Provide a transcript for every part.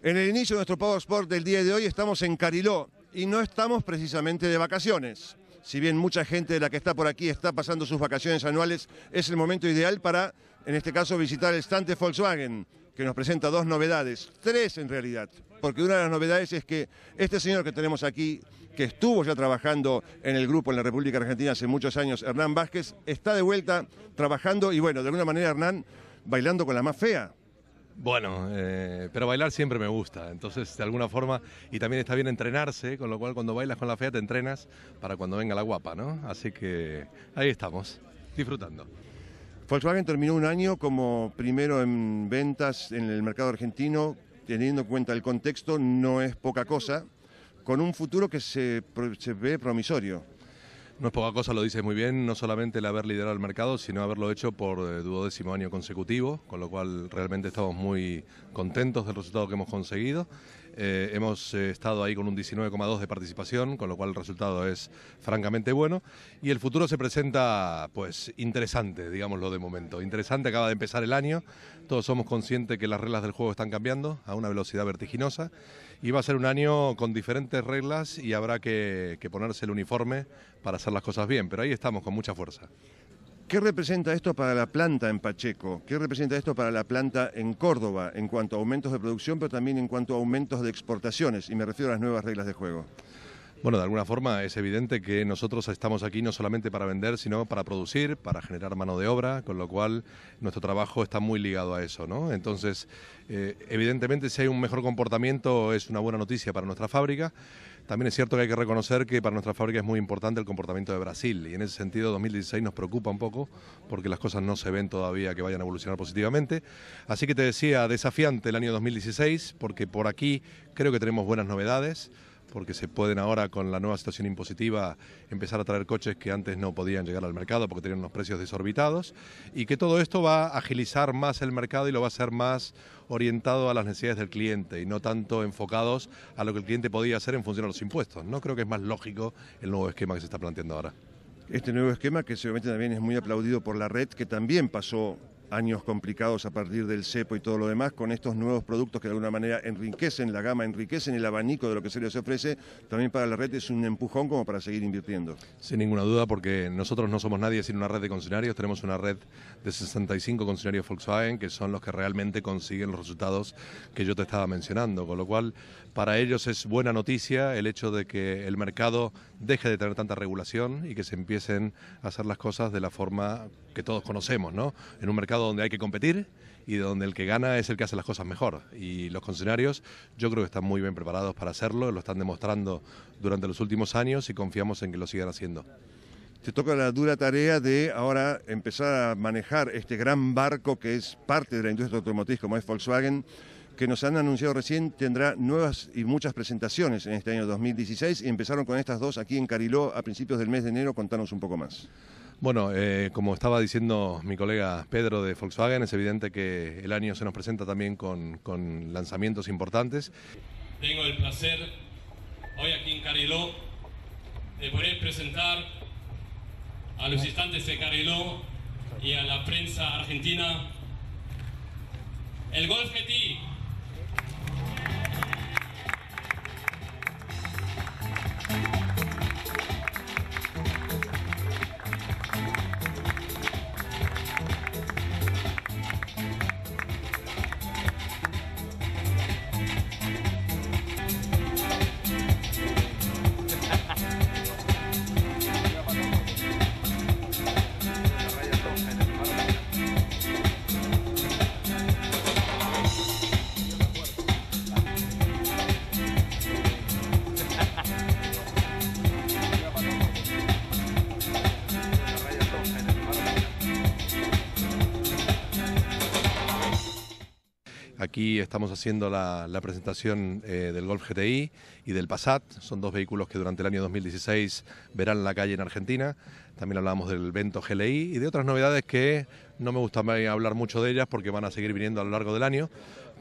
En el inicio de nuestro Power Sport del día de hoy estamos en Cariló y no estamos precisamente de vacaciones. Si bien mucha gente de la que está por aquí está pasando sus vacaciones anuales, es el momento ideal para, en este caso, visitar el estante Volkswagen, que nos presenta dos novedades, tres en realidad, porque una de las novedades es que este señor que tenemos aquí, que estuvo ya trabajando en el grupo en la República Argentina hace muchos años, Hernán Vázquez, está de vuelta trabajando y bueno, de alguna manera Hernán bailando con la más fea, bueno, eh, pero bailar siempre me gusta, entonces de alguna forma, y también está bien entrenarse, con lo cual cuando bailas con la fea te entrenas para cuando venga la guapa, ¿no? Así que ahí estamos, disfrutando. Volkswagen terminó un año como primero en ventas en el mercado argentino, teniendo en cuenta el contexto, no es poca cosa, con un futuro que se ve promisorio. No es poca cosa, lo dices muy bien, no solamente el haber liderado el mercado, sino haberlo hecho por eh, duodécimo año consecutivo, con lo cual realmente estamos muy contentos del resultado que hemos conseguido. Eh, hemos eh, estado ahí con un 19,2 de participación, con lo cual el resultado es francamente bueno. Y el futuro se presenta, pues, interesante, digámoslo de momento. Interesante, acaba de empezar el año. Todos somos conscientes que las reglas del juego están cambiando a una velocidad vertiginosa iba a ser un año con diferentes reglas y habrá que, que ponerse el uniforme para hacer las cosas bien, pero ahí estamos con mucha fuerza. ¿Qué representa esto para la planta en Pacheco? ¿Qué representa esto para la planta en Córdoba en cuanto a aumentos de producción, pero también en cuanto a aumentos de exportaciones? Y me refiero a las nuevas reglas de juego. Bueno, de alguna forma es evidente que nosotros estamos aquí no solamente para vender, sino para producir, para generar mano de obra, con lo cual nuestro trabajo está muy ligado a eso, ¿no? Entonces, eh, evidentemente si hay un mejor comportamiento es una buena noticia para nuestra fábrica. También es cierto que hay que reconocer que para nuestra fábrica es muy importante el comportamiento de Brasil y en ese sentido 2016 nos preocupa un poco porque las cosas no se ven todavía que vayan a evolucionar positivamente. Así que te decía, desafiante el año 2016 porque por aquí creo que tenemos buenas novedades porque se pueden ahora con la nueva situación impositiva empezar a traer coches que antes no podían llegar al mercado porque tenían unos precios desorbitados y que todo esto va a agilizar más el mercado y lo va a hacer más orientado a las necesidades del cliente y no tanto enfocados a lo que el cliente podía hacer en función de los impuestos. No creo que es más lógico el nuevo esquema que se está planteando ahora. Este nuevo esquema que seguramente también es muy aplaudido por la red que también pasó años complicados a partir del cepo y todo lo demás, con estos nuevos productos que de alguna manera enriquecen la gama, enriquecen el abanico de lo que se les ofrece, también para la red es un empujón como para seguir invirtiendo. Sin ninguna duda, porque nosotros no somos nadie sin una red de concesionarios, tenemos una red de 65 concesionarios Volkswagen, que son los que realmente consiguen los resultados que yo te estaba mencionando, con lo cual para ellos es buena noticia el hecho de que el mercado deje de tener tanta regulación y que se empiecen a hacer las cosas de la forma que todos conocemos, ¿no? En un mercado donde hay que competir y donde el que gana es el que hace las cosas mejor. Y los concesionarios yo creo que están muy bien preparados para hacerlo, lo están demostrando durante los últimos años y confiamos en que lo sigan haciendo. Te toca la dura tarea de ahora empezar a manejar este gran barco que es parte de la industria automotriz como es Volkswagen, que nos han anunciado recién tendrá nuevas y muchas presentaciones en este año 2016 y empezaron con estas dos aquí en Cariló a principios del mes de enero. Contanos un poco más. Bueno, eh, como estaba diciendo mi colega Pedro de Volkswagen, es evidente que el año se nos presenta también con, lanzamientos importantes. Tengo el placer hoy aquí en Cariló de poder presentar a los instantes de Cariló y a la prensa argentina el Golf GTI. Aquí estamos haciendo la, presentación eh, del Golf GTI y del Passat. Son dos vehículos que durante el año 2016 verán la calle en Argentina. También hablábamos del Vento GLI y de otras novedades que no me gusta hablar mucho de ellas porque van a seguir viniendo a lo largo del año.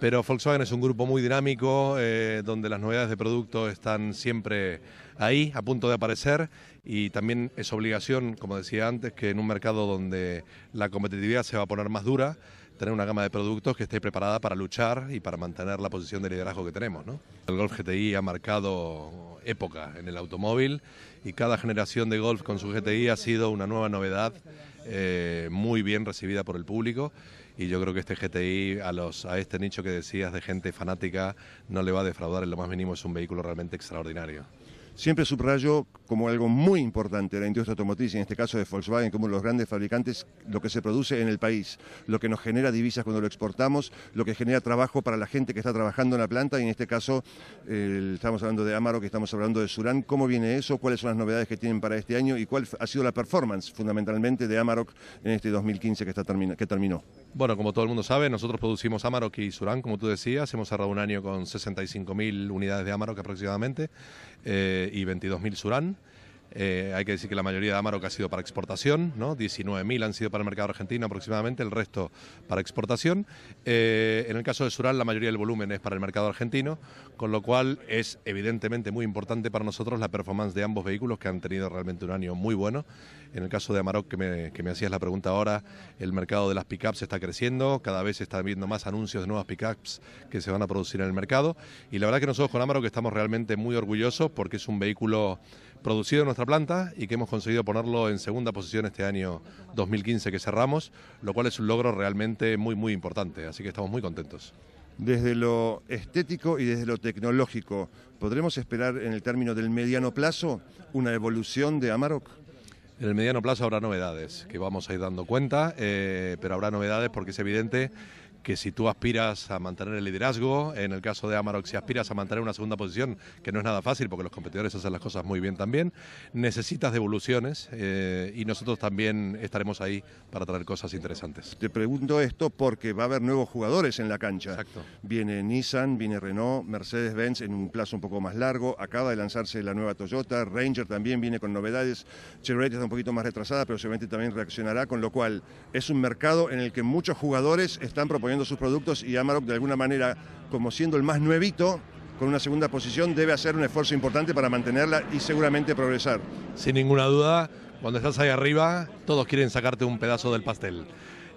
Pero Volkswagen es un grupo muy dinámico, eh, donde las novedades de producto están siempre ahí, a punto de aparecer, y también es obligación, como decía antes, que en un mercado donde la competitividad se va a poner más dura, tener una gama de productos que esté preparada para luchar y para mantener la posición de liderazgo que tenemos. El Golf GTI ha marcado época en el automóvil y cada generación de Golf con su GTI ha sido una nueva novedad eh, muy bien recibida por el público y yo creo que este GTI a a este nicho que decías de gente fanática no le va a defraudar en lo más mínimo es un vehículo realmente extraordinario. Siempre subrayo como algo muy importante de la industria automotriz, en este caso de Volkswagen, como los grandes fabricantes, lo que se produce en el país, lo que nos genera divisas cuando lo exportamos, lo que genera trabajo para la gente que está trabajando en la planta, y en este caso estamos hablando de Amarok estamos hablando de Surán, cómo viene eso, cuáles son las novedades que tienen para este año y cuál ha sido la performance fundamentalmente de Amarok en este 2015 que, está, que terminó. Bueno, como todo el mundo sabe, nosotros producimos Amarok y Surán, como tú decías. Hemos cerrado un año con 65.000 unidades de Amarok aproximadamente eh, y y 22.000 Surán. Eh, hay que decir que la mayoría de Amarok ha sido para exportación, ¿no? 19.000 han sido para el mercado argentino aproximadamente, el resto para exportación. Eh, en el caso de Sural, la mayoría del volumen es para el mercado argentino, con lo cual es evidentemente muy importante para nosotros la performance de ambos vehículos que han tenido realmente un año muy bueno. En el caso de Amarok, que me, que me hacías la pregunta ahora, el mercado de las pickups está creciendo, cada vez se están viendo más anuncios de nuevas pickups que se van a producir en el mercado. Y la verdad que nosotros con Amarok estamos realmente muy orgullosos porque es un vehículo producido en nuestra planta y que hemos conseguido ponerlo en segunda posición este año 2015 que cerramos, lo cual es un logro realmente muy, muy importante, así que estamos muy contentos. Desde lo estético y desde lo tecnológico, ¿podremos esperar en el término del mediano plazo una evolución de Amarok? En el mediano plazo habrá novedades que vamos a ir dando cuenta, eh, pero habrá novedades porque es evidente que si tú aspiras a mantener el liderazgo, en el caso de Amarok, si aspiras a mantener una segunda posición, que no es nada fácil porque los competidores hacen las cosas muy bien también, necesitas devoluciones eh, y nosotros también estaremos ahí para traer cosas interesantes. Te pregunto esto porque va a haber nuevos jugadores en la cancha. Exacto. Viene Nissan, viene Renault, Mercedes-Benz en un plazo un poco más largo, acaba de lanzarse la nueva Toyota, Ranger también viene con novedades, Chevrolet está un poquito más retrasada, pero seguramente también reaccionará, con lo cual es un mercado en el que muchos jugadores están proponiendo sus productos y Amarok de alguna manera, como siendo el más nuevito, con una segunda posición, debe hacer un esfuerzo importante para mantenerla y seguramente progresar. Sin ninguna duda, cuando estás ahí arriba, todos quieren sacarte un pedazo del pastel.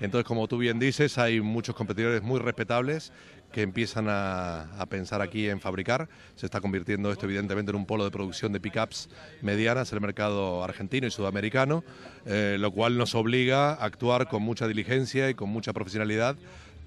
Entonces, como tú bien dices, hay muchos competidores muy respetables que empiezan a, pensar aquí en fabricar. Se está convirtiendo esto evidentemente en un polo de producción de pickups medianas el mercado argentino y sudamericano, eh, lo cual nos obliga a actuar con mucha diligencia y con mucha profesionalidad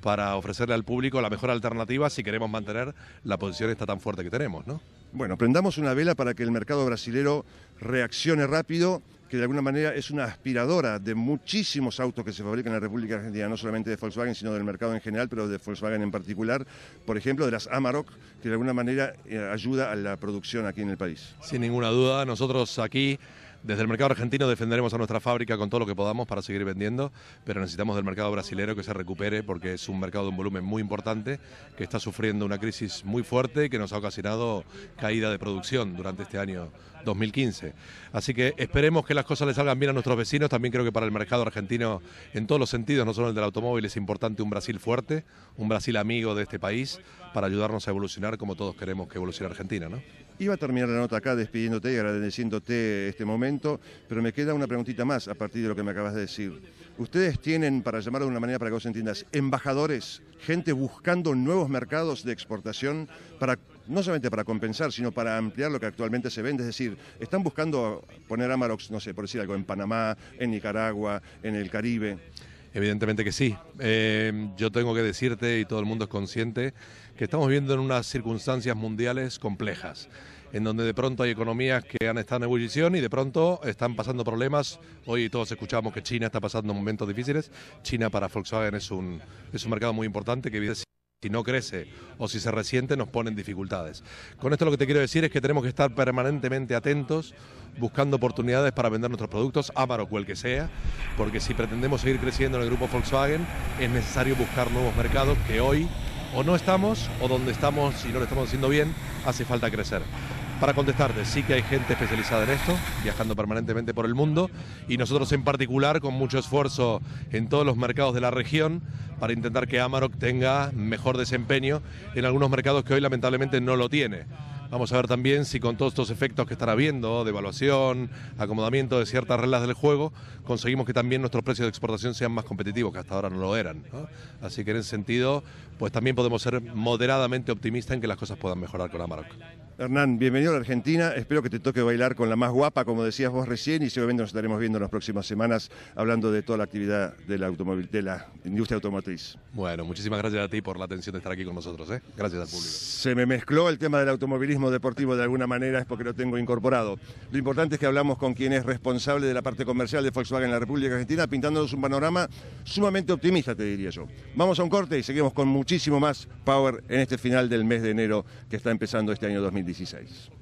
para ofrecerle al público la mejor alternativa si queremos mantener la posición esta tan fuerte que tenemos, ¿no? Bueno, prendamos una vela para que el mercado brasilero reaccione rápido, que de alguna manera es una aspiradora de muchísimos autos que se fabrican en la República Argentina, no solamente de Volkswagen, sino del mercado en general, pero de Volkswagen en particular, por ejemplo, de las Amarok, que de alguna manera eh, ayuda a la producción aquí en el país. Sin ninguna duda, nosotros aquí desde el mercado argentino defenderemos a nuestra fábrica con todo lo que podamos para seguir vendiendo, pero necesitamos del mercado brasilero que se recupere porque es un mercado de un volumen muy importante que está sufriendo una crisis muy fuerte que nos ha ocasionado caída de producción durante este año 2015. Así que esperemos que las cosas le salgan bien a nuestros vecinos. También creo que para el mercado argentino, en todos los sentidos, no solo el del automóvil, es importante un Brasil fuerte, un Brasil amigo de este país para ayudarnos a evolucionar como todos queremos que evolucione Argentina, ¿no? Iba a terminar la nota acá despidiéndote y agradeciéndote este momento, pero me queda una preguntita más a partir de lo que me acabas de decir. ¿Ustedes tienen, para llamarlo de una manera para que vos entiendas, embajadores, gente buscando nuevos mercados de exportación para no solamente para compensar, sino para ampliar lo que actualmente se vende. Es decir, están buscando poner Amarox, no sé, por decir algo, en Panamá, en Nicaragua, en el Caribe. Evidentemente que sí. Eh, yo tengo que decirte, y todo el mundo es consciente, que estamos viviendo en unas circunstancias mundiales complejas, en donde de pronto hay economías que han estado en ebullición y de pronto están pasando problemas. Hoy todos escuchamos que China está pasando momentos difíciles. China para Volkswagen es un, es un mercado muy importante que si no crece o si se resiente nos ponen dificultades. Con esto lo que te quiero decir es que tenemos que estar permanentemente atentos, buscando oportunidades para vender nuestros productos, Amarok o el que sea, porque si pretendemos seguir creciendo en el grupo Volkswagen es necesario buscar nuevos mercados que hoy o no estamos o donde estamos y no lo estamos haciendo bien, hace falta crecer para contestarte. Sí que hay gente especializada en esto, viajando permanentemente por el mundo, y nosotros en particular con mucho esfuerzo en todos los mercados de la región para intentar que Amarok tenga mejor desempeño en algunos mercados que hoy lamentablemente no lo tiene. Vamos a ver también si con todos estos efectos que están habiendo, devaluación, acomodamiento de ciertas reglas del juego, conseguimos que también nuestros precios de exportación sean más competitivos, que hasta ahora no lo eran. Así que en ese sentido, pues también podemos ser moderadamente optimistas en que las cosas puedan mejorar con Amarok. Hernán, bienvenido a la Argentina. Espero que te toque bailar con la más guapa, como decías vos recién, y seguramente nos estaremos viendo en las próximas semanas hablando de toda la actividad de la industria automotriz. Bueno, muchísimas gracias a ti por la atención de estar aquí con nosotros. ¿eh? Gracias al público. Se me mezcló el tema del automovilismo deportivo de alguna manera, es porque lo tengo incorporado. Lo importante es que hablamos con quien es responsable de la parte comercial de Volkswagen en la República Argentina, pintándonos un panorama sumamente optimista, te diría yo. Vamos a un corte y seguimos con muchísimo más power en este final del mes de enero que está empezando este año 2019. 16.